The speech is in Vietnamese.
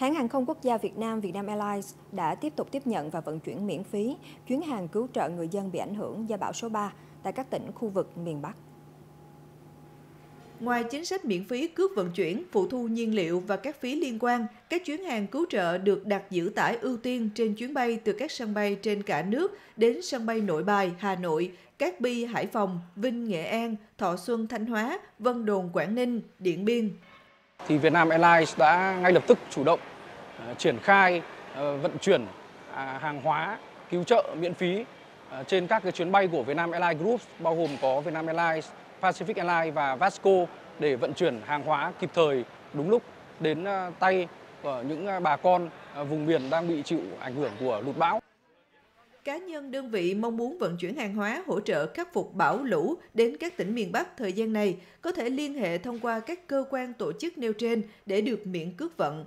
Hãng hàng không quốc gia Việt Nam Vietnam Airlines đã tiếp tục tiếp nhận và vận chuyển miễn phí chuyến hàng cứu trợ người dân bị ảnh hưởng do bão số 3 tại các tỉnh khu vực miền Bắc. Ngoài chính sách miễn phí cước vận chuyển, phụ thu nhiên liệu và các phí liên quan, các chuyến hàng cứu trợ được đặt giữ tải ưu tiên trên chuyến bay từ các sân bay trên cả nước đến sân bay Nội Bài, Hà Nội, Cát Bi, Hải Phòng, Vinh, Nghệ An, Thọ Xuân, Thanh Hóa, Vân Đồn, Quảng Ninh, Điện Biên thì Vietnam Airlines đã ngay lập tức chủ động ờ, triển khai ờ, vận chuyển à, hàng hóa cứu trợ miễn phí ờ, trên các cái chuyến bay của Vietnam Airlines Group bao gồm có Vietnam Airlines, Pacific Airlines và Vasco để vận chuyển hàng hóa kịp thời đúng lúc đến tay của những bà con vùng biển đang bị chịu ảnh hưởng của lụt bão cá nhân đơn vị mong muốn vận chuyển hàng hóa hỗ trợ khắc phục bão lũ đến các tỉnh miền Bắc thời gian này có thể liên hệ thông qua các cơ quan tổ chức nêu trên để được miễn cước vận.